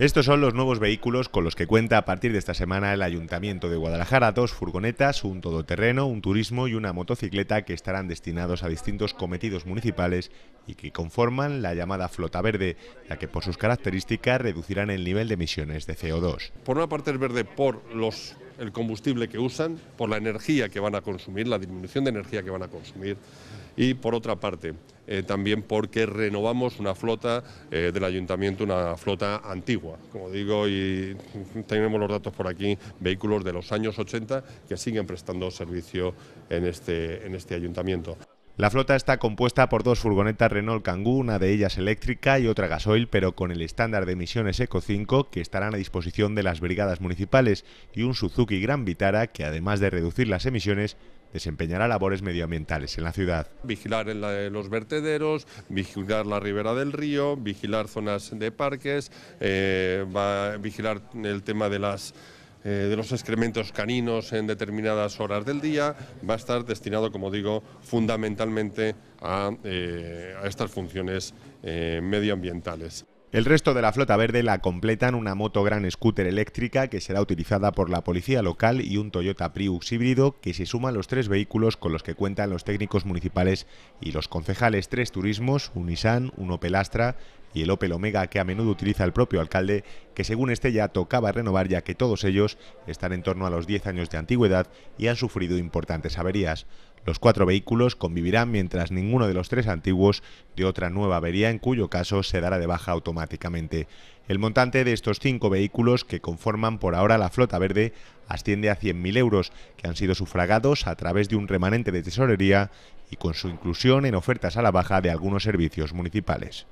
Estos son los nuevos vehículos con los que cuenta a partir de esta semana el Ayuntamiento de Guadalajara, dos furgonetas, un todoterreno, un turismo y una motocicleta que estarán destinados a distintos cometidos municipales y que conforman la llamada flota verde, la que por sus características reducirán el nivel de emisiones de CO2. Por una parte es verde por los el combustible que usan, por la energía que van a consumir, la disminución de energía que van a consumir y por otra parte eh, también porque renovamos una flota eh, del ayuntamiento, una flota antigua, como digo, y tenemos los datos por aquí, vehículos de los años 80 que siguen prestando servicio este, en este ayuntamiento. La flota está compuesta por dos furgonetas Renault Kangoo, una de ellas eléctrica y otra gasoil, pero con el estándar de emisiones Eco 5 que estarán a disposición de las brigadas municipales y un Suzuki Gran Vitara que además de reducir las emisiones desempeñará labores medioambientales en la ciudad. Vigilar los vertederos, vigilar la ribera del río, vigilar zonas de parques, eh, va a vigilar el tema de las eh, de los excrementos caninos en determinadas horas del día, va a estar destinado, como digo, fundamentalmente a, eh, estas funciones eh, medioambientales. El resto de la flota verde la completan una moto gran scooter eléctrica que será utilizada por la policía local y un Toyota Prius híbrido que se a los tres vehículos con los que cuentan los técnicos municipales y los concejales tres turismos, un Nissan, un Opel Astra y el Opel Omega que a menudo utiliza el propio alcalde que según este ya tocaba renovar ya que todos ellos están en torno a los 10 años de antigüedad y han sufrido importantes averías. Los cuatro vehículos convivirán mientras ninguno de los tres antiguos de otra nueva avería en cuyo caso se dará de baja automáticamente. El montante de estos cinco vehículos que conforman por ahora la flota verde asciende a 100.000 euros, que han sido sufragados a través de un remanente de tesorería y con su inclusión en ofertas a la baja de algunos servicios municipales.